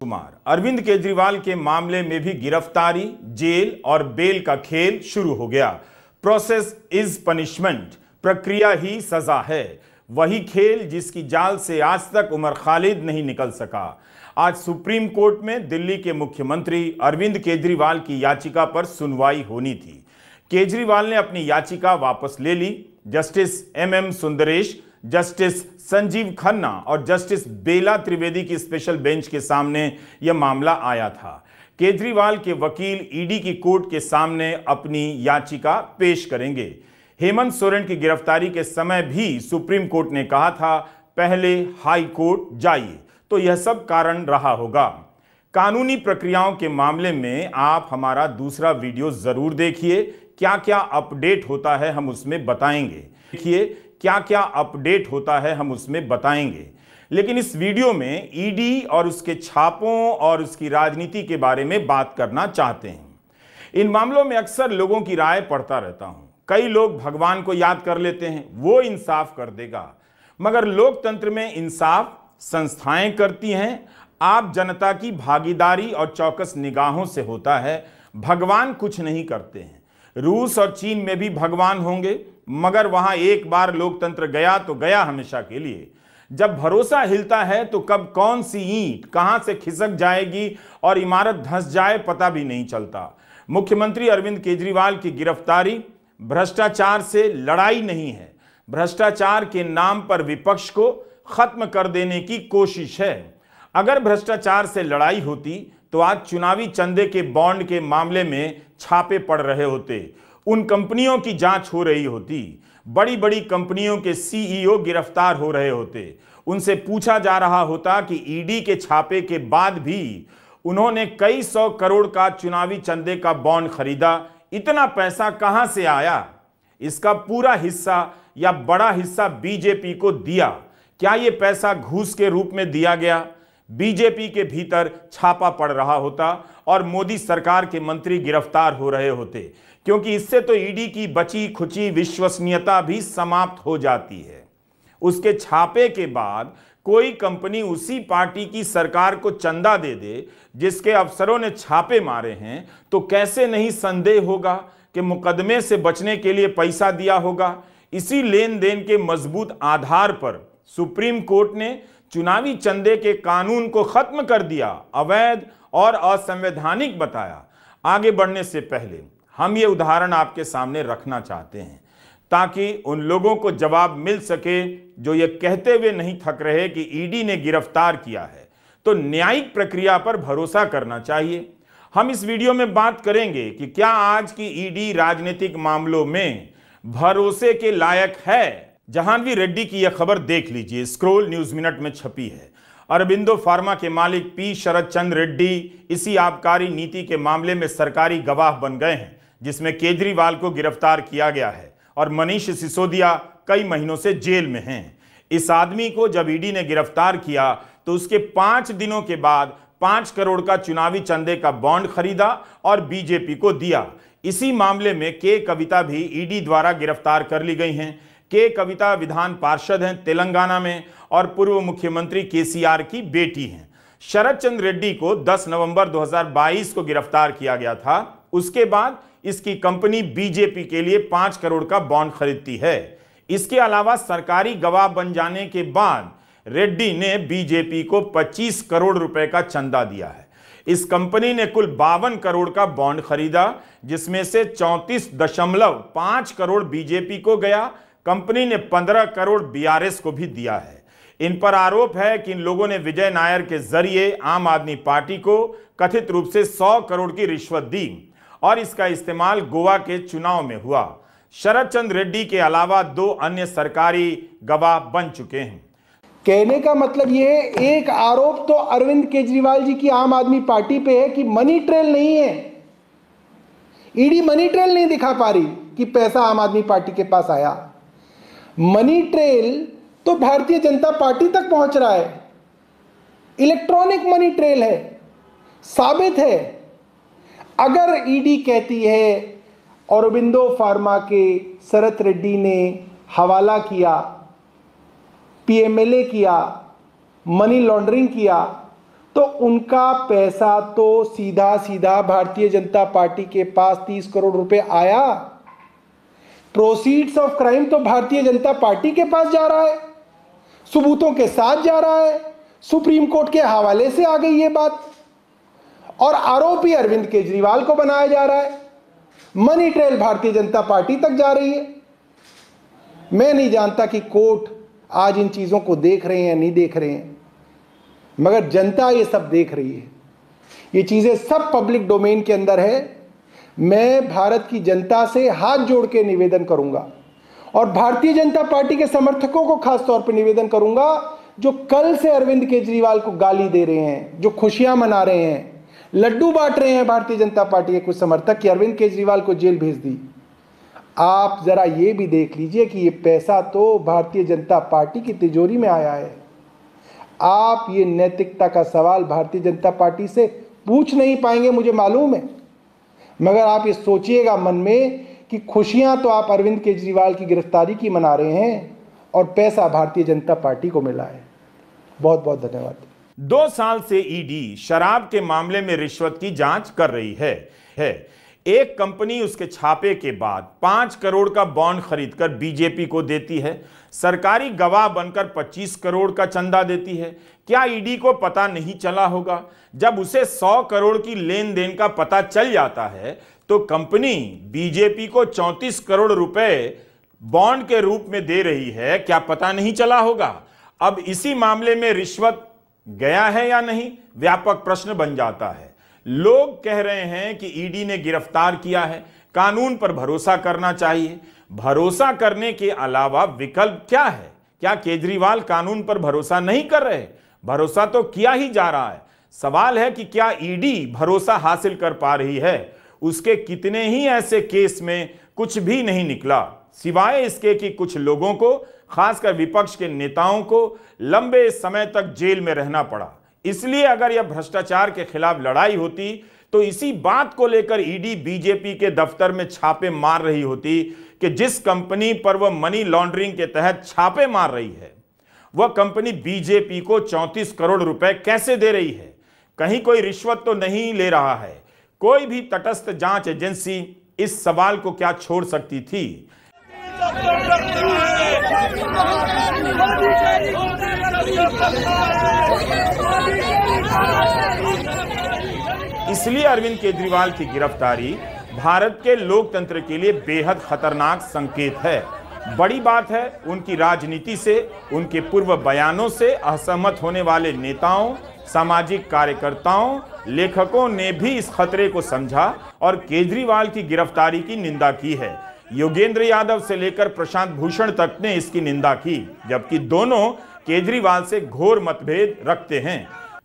कुमार अरविंद केजरीवाल के मामले में भी गिरफ्तारी जेल और बेल का खेल शुरू हो गया प्रोसेस इज पनिशमेंट प्रक्रिया ही सजा है वही खेल जिसकी जाल से आज तक उमर खालिद नहीं निकल सका आज सुप्रीम कोर्ट में दिल्ली के मुख्यमंत्री अरविंद केजरीवाल की याचिका पर सुनवाई होनी थी केजरीवाल ने अपनी याचिका वापस ले ली justice M M Sundaresh justice Sanjiv Khanna और जस्टिस बेला त्रिवेदी की स्पेशल बेंच के सामने यह मामला आया था केजरीवाल के वकील ईडी की कोर्ट के सामने अपनी याचिका पेश करेंगे हेमंत सोरेन की गिरफ्तारी के समय भी सुप्रीम कोर्ट ने कहा था पहले हाई कोर्ट जाइए तो यह सब कारण रहा होगा कानूनी प्रक्रियाओं के मामले में आप हमारा दूसरा वीडियो जरूर देखिए क्या क्या अपडेट होता है हम उसमें बताएंगे देखिए क्या क्या अपडेट होता है हम उसमें बताएंगे लेकिन इस वीडियो में ईडी e और उसके छापों और उसकी राजनीति के बारे में बात करना चाहते हैं इन मामलों में अक्सर लोगों की राय पढ़ता रहता हूं कई लोग भगवान को याद कर लेते हैं वो इंसाफ कर देगा मगर लोकतंत्र में इंसाफ संस्थाएं करती हैं आप जनता की भागीदारी और चौकस निगाहों से होता है भगवान कुछ नहीं करते हैं रूस और चीन में भी भगवान होंगे मगर वहां एक बार लोकतंत्र गया तो गया हमेशा के लिए जब भरोसा हिलता है तो कब कौन सी ईंट कहां से खिसक जाएगी और इमारत धंस जाए पता भी नहीं चलता मुख्यमंत्री अरविंद केजरीवाल की गिरफ्तारी भ्रष्टाचार से लड़ाई नहीं है भ्रष्टाचार के नाम पर विपक्ष को खत्म कर देने की कोशिश है अगर भ्रष्टाचार से लड़ाई होती तो आज चुनावी चंदे के बॉन्ड के मामले में छापे पड़ रहे होते उन कंपनियों की जांच हो रही होती बड़ी बड़ी कंपनियों के सीईओ e गिरफ्तार हो रहे होते उनसे पूछा जा रहा होता कि ईडी e के छापे के बाद भी उन्होंने कई सौ करोड़ का चुनावी चंदे का बॉन्ड खरीदा इतना पैसा कहां से आया इसका पूरा हिस्सा या बड़ा हिस्सा बीजेपी को दिया क्या ये पैसा घूस के रूप में दिया गया बीजेपी के भीतर छापा पड़ रहा होता और मोदी सरकार के मंत्री गिरफ्तार हो रहे होते क्योंकि इससे तो ईडी की बची खुची विश्वसनीयता भी समाप्त हो जाती है उसके छापे के बाद कोई कंपनी उसी पार्टी की सरकार को चंदा दे दे जिसके अफसरों ने छापे मारे हैं तो कैसे नहीं संदेह होगा कि मुकदमे से बचने के लिए पैसा दिया होगा इसी लेन देन के मजबूत आधार पर सुप्रीम कोर्ट ने चुनावी चंदे के कानून को खत्म कर दिया अवैध और असंवैधानिक बताया आगे बढ़ने से पहले हम ये उदाहरण आपके सामने रखना चाहते हैं ताकि उन लोगों को जवाब मिल सके जो ये कहते हुए नहीं थक रहे कि ईडी e ने गिरफ्तार किया है तो न्यायिक प्रक्रिया पर भरोसा करना चाहिए हम इस वीडियो में बात करेंगे कि क्या आज की ईडी e राजनीतिक मामलों में भरोसे के लायक है जहानवी रेड्डी की यह खबर देख लीजिए स्क्रोल न्यूज मिनट में छपी है अरबिंदो फार्मा के मालिक पी शरद चंद रेड्डी इसी आबकारी नीति के मामले में सरकारी गवाह बन गए हैं जिसमें केजरीवाल को गिरफ्तार किया गया है और मनीष सिसोदिया कई महीनों से जेल में हैं इस आदमी को जब ईडी ने गिरफ्तार किया तो उसके पांच दिनों के बाद पांच करोड़ का चुनावी चंदे का बॉन्ड खरीदा और बीजेपी को दिया इसी मामले में के कविता भी ईडी द्वारा गिरफ्तार कर ली गई हैं के कविता विधान पार्षद हैं तेलंगाना में और पूर्व मुख्यमंत्री केसीआर की बेटी हैं शरद चंद्र रेड्डी को 10 नवंबर 2022 को गिरफ्तार किया गया था उसके बाद इसकी कंपनी बीजेपी के लिए पांच करोड़ का बॉन्ड खरीदती है इसके अलावा सरकारी गवाह बन जाने के बाद रेड्डी ने बीजेपी को 25 करोड़ रुपए का चंदा दिया है इस कंपनी ने कुल बावन करोड़ का बॉन्ड खरीदा जिसमें से चौंतीस दशमलव पांच करोड़ बीजेपी को गया कंपनी ने पंद्रह करोड़ बीआरएस को भी दिया है इन पर आरोप है कि इन लोगों ने विजय नायर के जरिए आम आदमी पार्टी को कथित रूप से 100 करोड़ की रिश्वत दी और इसका इस्तेमाल गोवा के चुनाव में हुआ शरद चंद्र रेड्डी के अलावा दो अन्य सरकारी गवाह बन चुके हैं कहने का मतलब ये है एक आरोप तो अरविंद केजरीवाल जी की आम आदमी पार्टी पे है कि मनी ट्रेल नहीं है ईडी मनी ट्रेल नहीं दिखा पा रही कि पैसा आम आदमी पार्टी के पास आया मनी ट्रेल तो भारतीय जनता पार्टी तक पहुंच रहा है इलेक्ट्रॉनिक मनी ट्रेल है साबित है अगर ईडी e कहती है औरबिंदो फार्मा के शरत रेड्डी ने हवाला किया पीएमएलए किया मनी लॉन्ड्रिंग किया तो उनका पैसा तो सीधा सीधा भारतीय जनता पार्टी के पास तीस करोड़ रुपए आया प्रोसीड्स ऑफ क्राइम तो भारतीय जनता पार्टी के पास जा रहा है सबूतों के साथ जा रहा है सुप्रीम कोर्ट के हवाले से आ गई ये बात और आरोपी अरविंद केजरीवाल को बनाया जा रहा है मनी ट्रेल भारतीय जनता पार्टी तक जा रही है मैं नहीं जानता कि कोर्ट आज इन चीज़ों को देख रहे हैं नहीं देख रहे हैं मगर जनता ये सब देख रही है ये चीज़ें सब पब्लिक डोमेन के अंदर है मैं भारत की जनता से हाथ जोड़ के निवेदन करूंगा और भारतीय जनता पार्टी के समर्थकों को खास तौर पर निवेदन करूंगा जो कल से अरविंद केजरीवाल को गाली दे रहे हैं जो खुशियां मना रहे हैं लड्डू बांट रहे हैं भारतीय जनता पार्टी के कुछ समर्थक कि अरविंद केजरीवाल को जेल भेज दी आप जरा ये भी देख लीजिए कि ये पैसा तो भारतीय जनता पार्टी की तिजोरी में आया है आप ये नैतिकता का सवाल भारतीय जनता पार्टी से पूछ नहीं पाएंगे मुझे मालूम है मगर आप ये सोचिएगा मन में कि खुशियां तो आप अरविंद केजरीवाल की गिरफ्तारी की मना रहे हैं और पैसा भारतीय जनता पार्टी को मिला है बहुत बहुत धन्यवाद दो साल से ईडी e शराब के मामले में रिश्वत की जांच कर रही है है एक कंपनी उसके छापे के बाद पांच करोड़ का बॉन्ड खरीदकर बीजेपी को देती है सरकारी गवाह बनकर पच्चीस करोड़ का चंदा देती है क्या ईडी e को पता नहीं चला होगा जब उसे सौ करोड़ की लेन देन का पता चल जाता है तो कंपनी बीजेपी को चौंतीस करोड़ रुपए बॉन्ड के रूप में दे रही है क्या पता नहीं चला होगा अब इसी मामले में रिश्वत गया है या नहीं व्यापक प्रश्न बन जाता है लोग कह रहे हैं कि ईडी ने गिरफ्तार किया है कानून पर भरोसा करना चाहिए भरोसा करने के अलावा विकल्प क्या है क्या केजरीवाल कानून पर भरोसा नहीं कर रहे भरोसा तो किया ही जा रहा है सवाल है कि क्या ईडी भरोसा हासिल कर पा रही है उसके कितने ही ऐसे केस में कुछ भी नहीं निकला सिवाय इसके कि कुछ लोगों को खासकर विपक्ष के नेताओं को लंबे समय तक जेल में रहना पड़ा इसलिए अगर यह भ्रष्टाचार के खिलाफ लड़ाई होती तो इसी बात को लेकर ईडी e बीजेपी के दफ्तर में छापे मार रही होती कि जिस कंपनी पर वह मनी लॉन्ड्रिंग के तहत छापे मार रही है वह कंपनी बीजेपी को 34 करोड़ रुपए कैसे दे रही है कहीं कोई रिश्वत तो नहीं ले रहा है कोई भी तटस्थ जांच एजेंसी इस सवाल को क्या छोड़ सकती थी इसलिए अरविंद केजरीवाल की गिरफ्तारी भारत के लोकतंत्र के लिए बेहद खतरनाक संकेत है बड़ी बात है उनकी राजनीति से उनके पूर्व बयानों से असहमत होने वाले नेताओं सामाजिक कार्यकर्ताओं लेखकों ने भी इस खतरे को समझा और केजरीवाल की गिरफ्तारी की निंदा की है योगेंद्र यादव से लेकर प्रशांत भूषण तक ने इसकी निंदा की जबकि दोनों केजरीवाल से घोर मतभेद रखते हैं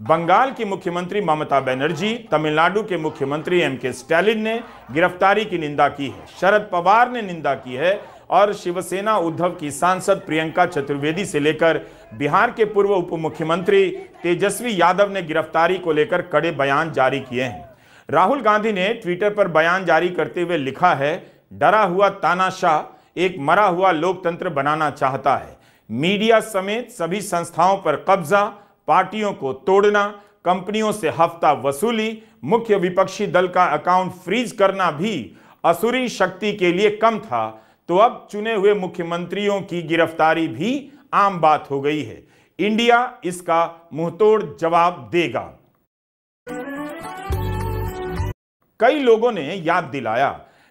बंगाल की मुख्यमंत्री ममता बनर्जी तमिलनाडु के मुख्यमंत्री एम के स्टैलिन ने गिरफ्तारी की निंदा की है शरद पवार ने निंदा की है और शिवसेना उद्धव की सांसद प्रियंका चतुर्वेदी से लेकर बिहार के पूर्व उप मुख्यमंत्री तेजस्वी यादव ने गिरफ्तारी को लेकर कड़े बयान जारी किए हैं राहुल गांधी ने ट्विटर पर बयान जारी करते हुए लिखा है डरा हुआ तानाशाह एक मरा हुआ लोकतंत्र बनाना चाहता है मीडिया समेत सभी संस्थाओं पर कब्जा पार्टियों को तोड़ना कंपनियों से हफ्ता वसूली मुख्य विपक्षी दल का अकाउंट फ्रीज करना भी असुरी शक्ति के लिए कम था तो अब चुने हुए मुख्यमंत्रियों की गिरफ्तारी भी आम बात हो गई है इंडिया इसका मुंहतोड़ जवाब देगा कई लोगों ने याद दिलाया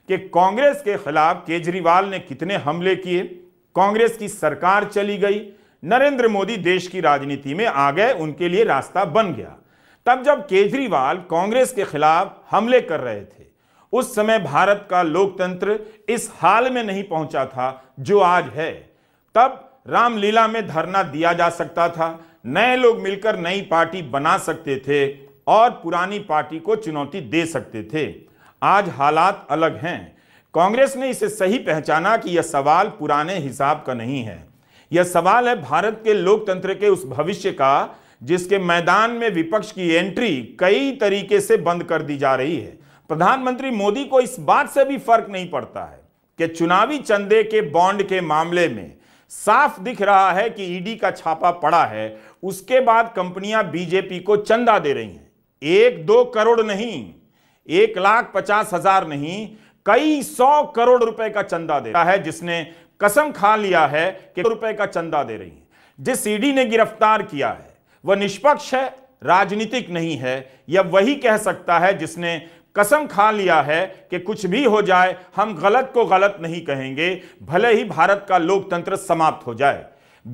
कि कांग्रेस के खिलाफ केजरीवाल ने कितने हमले किए कांग्रेस की सरकार चली गई नरेंद्र मोदी देश की राजनीति में आ गए उनके लिए रास्ता बन गया तब जब केजरीवाल कांग्रेस के खिलाफ हमले कर रहे थे उस समय भारत का लोकतंत्र इस हाल में नहीं पहुंचा था जो आज है तब रामलीला में धरना दिया जा सकता था नए लोग मिलकर नई पार्टी बना सकते थे और पुरानी पार्टी को चुनौती दे सकते थे आज हालात अलग हैं कांग्रेस ने इसे सही पहचाना कि यह सवाल पुराने हिसाब का नहीं है यह सवाल है भारत के लोकतंत्र के उस भविष्य का जिसके मैदान में विपक्ष की एंट्री कई तरीके से बंद कर दी जा रही है प्रधानमंत्री मोदी को इस बात से भी फर्क नहीं पड़ता है कि चुनावी चंदे के बॉन्ड के मामले में साफ दिख रहा है कि ईडी का छापा पड़ा है उसके बाद कंपनियां बीजेपी को चंदा दे रही हैं एक दो करोड़ नहीं एक लाख पचास हजार नहीं कई सौ करोड़ रुपए का चंदा दे रहा है जिसने कसम खा लिया है कि रुपए का चंदा दे रही है जिस ईडी ने गिरफ्तार किया है वह निष्पक्ष है राजनीतिक नहीं है यह वही कह सकता है जिसने कसम खा लिया है कि कुछ भी हो जाए हम गलत को गलत नहीं कहेंगे भले ही भारत का लोकतंत्र समाप्त हो जाए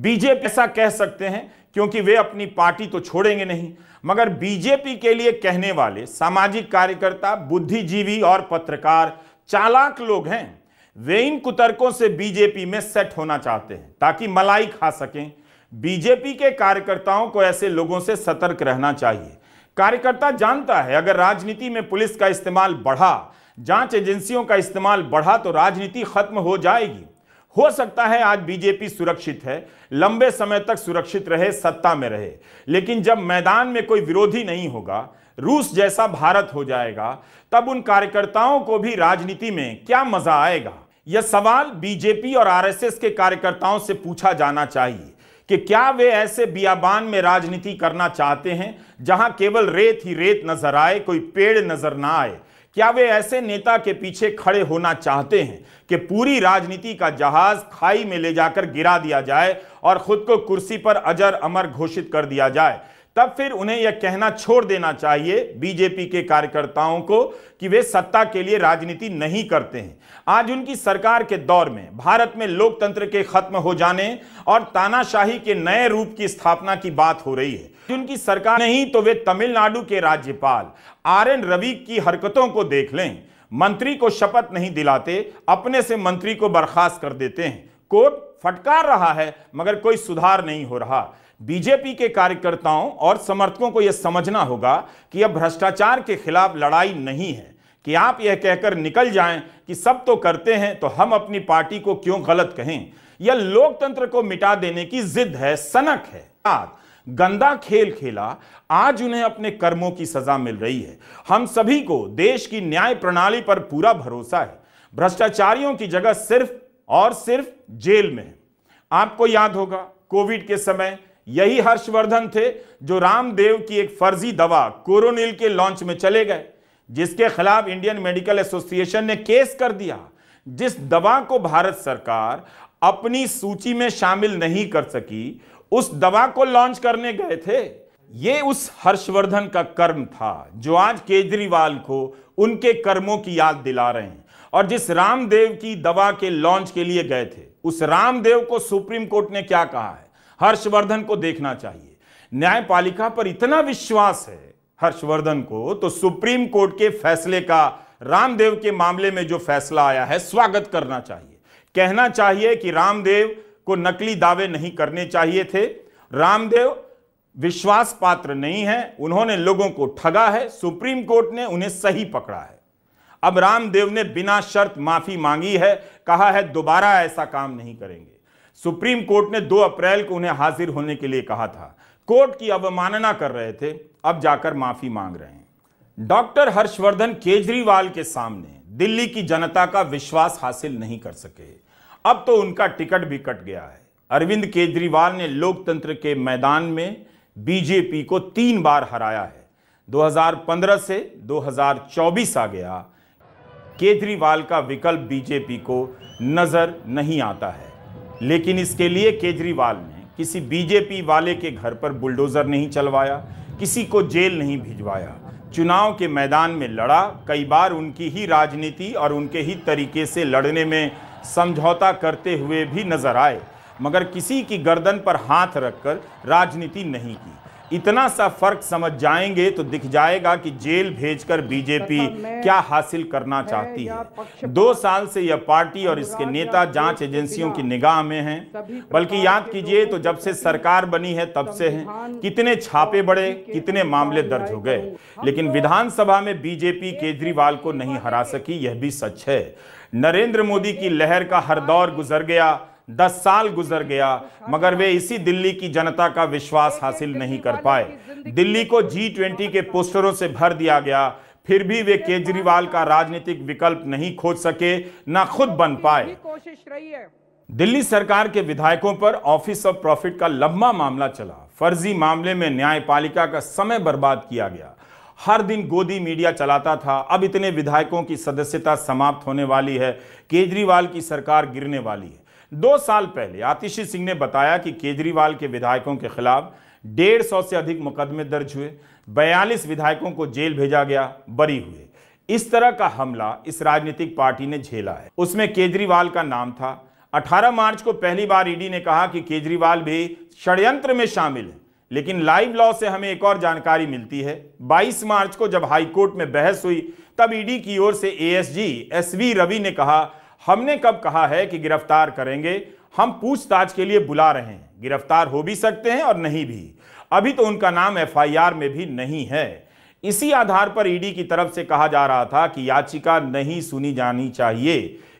बीजेपी ऐसा कह सकते हैं क्योंकि वे अपनी पार्टी तो छोड़ेंगे नहीं मगर बीजेपी के लिए कहने वाले सामाजिक कार्यकर्ता बुद्धिजीवी और पत्रकार चालाक लोग हैं वे इन कुतर्कों से बीजेपी में सेट होना चाहते हैं ताकि मलाई खा सकें बीजेपी के कार्यकर्ताओं को ऐसे लोगों से सतर्क रहना चाहिए कार्यकर्ता जानता है अगर राजनीति में पुलिस का इस्तेमाल बढ़ा जांच एजेंसियों का इस्तेमाल बढ़ा तो राजनीति खत्म हो जाएगी हो सकता है आज बीजेपी सुरक्षित है लंबे समय तक सुरक्षित रहे सत्ता में रहे लेकिन जब मैदान में कोई विरोधी नहीं होगा रूस जैसा भारत हो जाएगा तब उन कार्यकर्ताओं को भी राजनीति में क्या मजा आएगा यह सवाल बीजेपी और आरएसएस के कार्यकर्ताओं से पूछा जाना चाहिए कि क्या वे ऐसे बियाबान में राजनीति करना चाहते हैं जहां केवल रेत ही रेत नजर आए कोई पेड़ नजर ना आए क्या वे ऐसे नेता के पीछे खड़े होना चाहते हैं कि पूरी राजनीति का जहाज खाई में ले जाकर गिरा दिया जाए और खुद को कुर्सी पर अजर अमर घोषित कर दिया जाए तब फिर उन्हें यह कहना छोड़ देना चाहिए बीजेपी के कार्यकर्ताओं को कि वे सत्ता के लिए राजनीति नहीं करते हैं आज उनकी सरकार के दौर में भारत में लोकतंत्र के खत्म हो जाने और तानाशाही के नए रूप की स्थापना की बात हो रही है उनकी सरकार नहीं तो वे तमिलनाडु के राज्यपाल आर एन रवि की हरकतों को देख लें मंत्री को शपथ नहीं दिलाते अपने से मंत्री को बर्खास्त कर देते हैं कोर्ट फटकार रहा है मगर कोई सुधार नहीं हो रहा बीजेपी के कार्यकर्ताओं और समर्थकों को यह समझना होगा कि अब भ्रष्टाचार के खिलाफ लड़ाई नहीं है कि आप यह कहकर निकल जाएं कि सब तो करते हैं तो हम अपनी पार्टी को क्यों गलत कहें यह लोकतंत्र को मिटा देने की जिद है सनक है गंदा खेल खेला आज उन्हें अपने कर्मों की सजा मिल रही है हम सभी को देश की न्याय प्रणाली पर पूरा भरोसा है भ्रष्टाचारियों की जगह सिर्फ और सिर्फ जेल में है आपको याद होगा कोविड के समय यही हर्षवर्धन थे जो रामदेव की एक फर्जी दवा कोरोनिल के लॉन्च में चले गए जिसके खिलाफ इंडियन मेडिकल एसोसिएशन ने केस कर दिया जिस दवा को भारत सरकार अपनी सूची में शामिल नहीं कर सकी उस दवा को लॉन्च करने गए थे ये उस हर्षवर्धन का कर्म था जो आज केजरीवाल को उनके कर्मों की याद दिला रहे हैं और जिस रामदेव की दवा के लॉन्च के लिए गए थे उस रामदेव को सुप्रीम कोर्ट ने क्या कहा है हर्षवर्धन को देखना चाहिए न्यायपालिका पर इतना विश्वास है हर्षवर्धन को तो सुप्रीम कोर्ट के फैसले का रामदेव के मामले में जो फैसला आया है स्वागत करना चाहिए कहना चाहिए कि रामदेव को नकली दावे नहीं करने चाहिए थे रामदेव विश्वास पात्र नहीं है उन्होंने लोगों को ठगा है सुप्रीम कोर्ट ने उन्हें सही पकड़ा है अब रामदेव ने बिना शर्त माफी मांगी है कहा है दोबारा ऐसा काम नहीं करेंगे सुप्रीम कोर्ट ने 2 अप्रैल को उन्हें हाजिर होने के लिए कहा था कोर्ट की अवमानना कर रहे थे अब जाकर माफी मांग रहे हैं डॉक्टर हर्षवर्धन केजरीवाल के सामने दिल्ली की जनता का विश्वास हासिल नहीं कर सके अब तो उनका टिकट भी कट गया है अरविंद केजरीवाल ने लोकतंत्र के मैदान में बीजेपी को तीन बार हराया है 2015 से 2024 आ गया केजरीवाल का विकल्प बीजेपी को नजर नहीं आता है लेकिन इसके लिए केजरीवाल ने किसी बीजेपी वाले के घर पर बुलडोज़र नहीं चलवाया किसी को जेल नहीं भिजवाया चुनाव के मैदान में लड़ा कई बार उनकी ही राजनीति और उनके ही तरीके से लड़ने में समझौता करते हुए भी नजर आए मगर किसी की गर्दन पर हाथ रखकर राजनीति नहीं की इतना सा फर्क समझ जाएंगे तो दिख जाएगा कि जेल भेजकर बीजेपी क्या हासिल करना चाहती है दो साल से यह पार्टी और इसके नेता जांच एजेंसियों की निगाह में हैं बल्कि याद कीजिए तो जब से सरकार बनी है तब से हैं कितने छापे बढ़े कितने मामले दर्ज हो गए लेकिन तो विधानसभा में बीजेपी केजरीवाल को नहीं हरा सकी यह भी सच है नरेंद्र मोदी की लहर का हर दौर गुजर गया दस साल गुजर गया मगर वे इसी दिल्ली की जनता का विश्वास हासिल नहीं कर पाए दिल्ली को जी ट्वेंटी के पोस्टरों से भर दिया गया फिर भी वे केजरीवाल का राजनीतिक विकल्प नहीं खोज सके ना खुद बन पाए कोशिश रही है दिल्ली सरकार के विधायकों पर ऑफिस ऑफ प्रॉफिट का लंबा मामला चला फर्जी मामले में न्यायपालिका का समय बर्बाद किया गया हर दिन गोदी मीडिया चलाता था अब इतने विधायकों की सदस्यता समाप्त होने वाली है केजरीवाल की सरकार गिरने वाली है दो साल पहले आतिशी सिंह ने बताया कि केजरीवाल के विधायकों के खिलाफ डेढ़ सौ से अधिक मुकदमे दर्ज हुए बयालीस विधायकों को जेल भेजा गया बरी हुए इस तरह का हमला इस राजनीतिक पार्टी ने झेला है उसमें केजरीवाल का नाम था 18 मार्च को पहली बार ईडी ने कहा कि केजरीवाल भी षड्यंत्र में शामिल है लेकिन लाइव लॉ से हमें एक और जानकारी मिलती है 22 मार्च को जब हाईकोर्ट में बहस हुई तब ईडी की ओर से एएसजी एसवी रवि ने कहा हमने कब कहा है कि गिरफ्तार करेंगे हम पूछताछ के लिए बुला रहे हैं गिरफ्तार हो भी सकते हैं और नहीं भी अभी तो उनका नाम एफआईआर में भी नहीं है इसी आधार पर ईडी की तरफ से कहा जा रहा था कि याचिका नहीं सुनी जानी चाहिए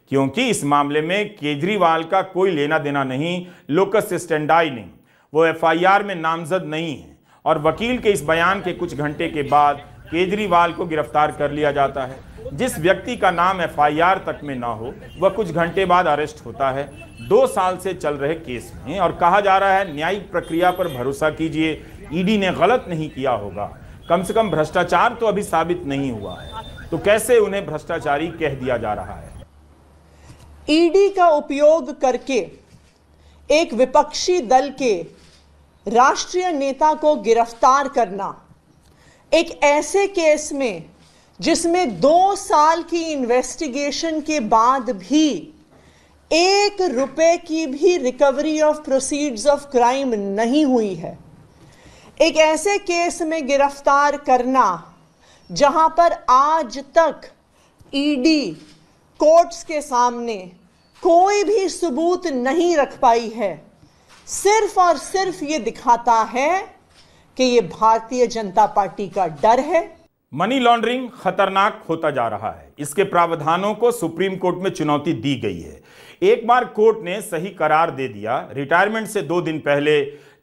क्योंकि इस मामले में केजरीवाल का कोई लेना देना नहीं लोकस स्टैंडाई नहीं वो एफआईआर में नामजद नहीं है और वकील के इस बयान के कुछ घंटे के बाद केजरीवाल को गिरफ्तार कर लिया जाता है जिस व्यक्ति का नाम एफ तक में ना हो वह कुछ घंटे बाद अरेस्ट होता है दो साल से चल रहे केस में और कहा जा रहा है न्यायिक प्रक्रिया पर भरोसा कीजिए ईडी ने गलत नहीं किया होगा कम से कम भ्रष्टाचार तो अभी साबित नहीं हुआ है तो कैसे उन्हें भ्रष्टाचारी कह दिया जा रहा है ईडी का उपयोग करके एक विपक्षी दल के राष्ट्रीय नेता को गिरफ्तार करना एक ऐसे केस में जिसमें दो साल की इन्वेस्टिगेशन के बाद भी एक रुपए की भी recovery of proceeds of crime नहीं हुई है एक ऐसे केस में गिरफ्तार करना जहां पर आज तक ईडी e कोर्ट्स के सामने कोई भी सबूत नहीं रख पाई है सिर्फ और सिर्फ ये दिखाता है कि ये भारतीय जनता पार्टी का डर है मनी लॉन्ड्रिंग खतरनाक होता जा रहा है इसके प्रावधानों को सुप्रीम कोर्ट में चुनौती दी गई है एक बार कोर्ट ने सही करार दे दिया रिटायरमेंट से दो दिन पहले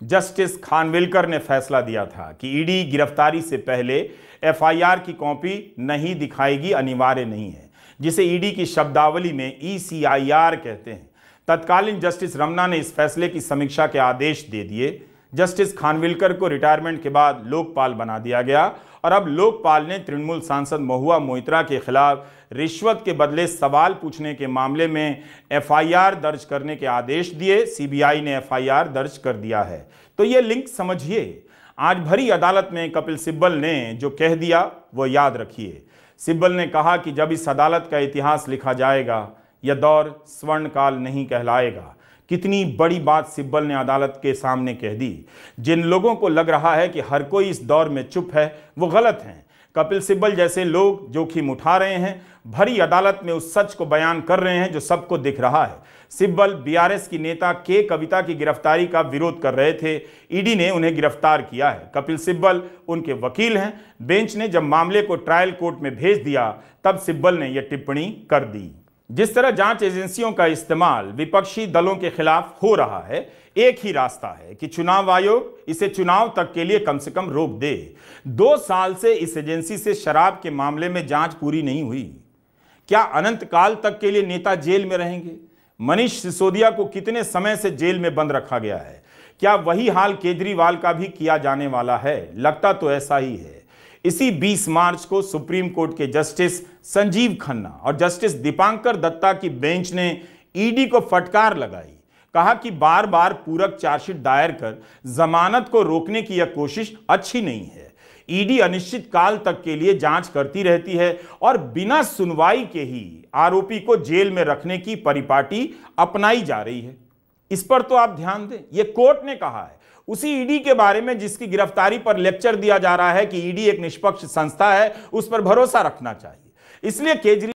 जस्टिस खानविलकर ने फैसला दिया था कि ईडी गिरफ्तारी से पहले एफआईआर की कॉपी नहीं दिखाएगी अनिवार्य नहीं है जिसे ईडी की शब्दावली में ईसीआईआर कहते हैं तत्कालीन जस्टिस रमना ने इस फैसले की समीक्षा के आदेश दे दिए जस्टिस खानविलकर को रिटायरमेंट के बाद लोकपाल बना दिया गया और अब लोकपाल ने तृणमूल सांसद महुआ मोइत्रा के खिलाफ रिश्वत के बदले सवाल पूछने के मामले में एफआईआर दर्ज करने के आदेश दिए सीबीआई ने एफआईआर दर्ज कर दिया है तो ये लिंक समझिए आज भरी अदालत में कपिल सिब्बल ने जो कह दिया वो याद रखिए सिब्बल ने कहा कि जब इस अदालत का इतिहास लिखा जाएगा यह दौर स्वर्ण काल नहीं कहलाएगा कितनी बड़ी बात सिब्बल ने अदालत के सामने कह दी जिन लोगों को लग रहा है कि हर कोई इस दौर में चुप है वो गलत हैं कपिल सिब्बल जैसे लोग जोखिम उठा रहे हैं भरी अदालत में उस सच को बयान कर रहे हैं जो सबको दिख रहा है सिब्बल बीआरएस की नेता के कविता की गिरफ्तारी का विरोध कर रहे थे ईडी ने उन्हें गिरफ्तार किया है कपिल सिब्बल उनके वकील हैं बेंच ने जब मामले को ट्रायल कोर्ट में भेज दिया तब सिब्बल ने यह टिप्पणी कर दी जिस तरह जांच एजेंसियों का इस्तेमाल विपक्षी दलों के खिलाफ हो रहा है एक ही रास्ता है कि चुनाव आयोग इसे चुनाव तक के लिए कम से कम रोक दे दो साल से इस एजेंसी से शराब के मामले में जांच पूरी नहीं हुई क्या अनंत काल तक के लिए नेता जेल में रहेंगे मनीष सिसोदिया को कितने समय से जेल में बंद रखा गया है क्या वही हाल केजरीवाल का भी किया जाने वाला है लगता तो ऐसा ही है इसी 20 मार्च को सुप्रीम कोर्ट के जस्टिस संजीव खन्ना और जस्टिस दीपांकर दत्ता की बेंच ने ईडी को फटकार लगाई कहा कि बार बार पूरक चार्जशीट दायर कर जमानत को रोकने की यह कोशिश अच्छी नहीं है ईडी अनिश्चित काल तक के लिए जांच करती रहती है और बिना सुनवाई के ही आरोपी को जेल में रखने की परिपाटी अपनाई जा रही है इस पर तो आप ध्यान दें यह कोर्ट ने कहा है उसी ईडी के बारे में जिसकी गिरफ्तारी पर लेक्चर दिया जा रहा है कि ईडी एक निष्पक्ष संस्था है उस पर भरोसा रखना चाहिए इसलिए केजरी